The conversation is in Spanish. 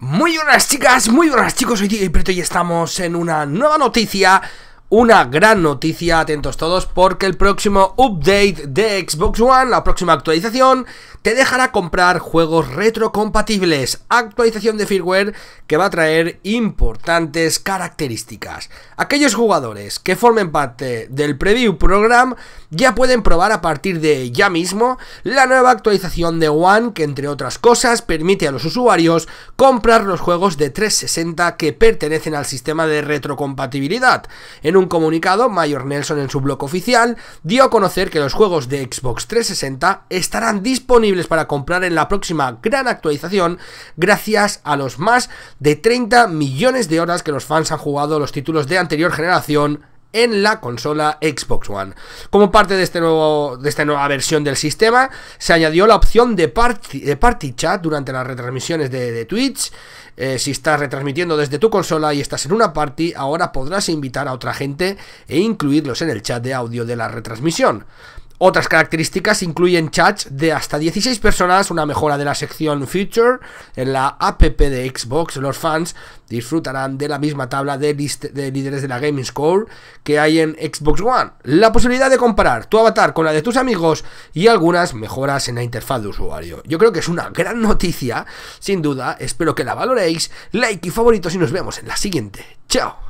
Muy buenas chicas, muy buenas chicos, Hoy Diego Preto y estamos en una nueva noticia, una gran noticia, atentos todos, porque el próximo update de Xbox One, la próxima actualización, te dejará comprar juegos retrocompatibles, actualización de firmware que va a traer importantes características. Aquellos jugadores que formen parte del preview program ya pueden probar a partir de ya mismo la nueva actualización de One que entre otras cosas permite a los usuarios comprar los juegos de 360 que pertenecen al sistema de retrocompatibilidad. En un comunicado, Mayor Nelson en su blog oficial dio a conocer que los juegos de Xbox 360 estarán disponibles para comprar en la próxima gran actualización gracias a los más de 30 millones de horas que los fans han jugado los títulos de anterior generación en la consola Xbox One. Como parte de, este nuevo, de esta nueva versión del sistema, se añadió la opción de party, de party chat durante las retransmisiones de, Twitch. Eh, si estás retransmitiendo desde tu consola y estás en una party, ahora podrás invitar a otra gente e incluirlos en el chat de audio de la retransmisión. Otras características incluyen chats de hasta 16 personas, una mejora de la sección Future en la app de Xbox. Los fans disfrutarán de la misma tabla de, líderes de la Gaming Score que hay en Xbox One. La posibilidad de comparar tu avatar con la de tus amigos y algunas mejoras en la interfaz de usuario. Yo creo que es una gran noticia, sin duda. Espero que la valoréis. Like y favoritos y nos vemos en la siguiente. ¡Chao!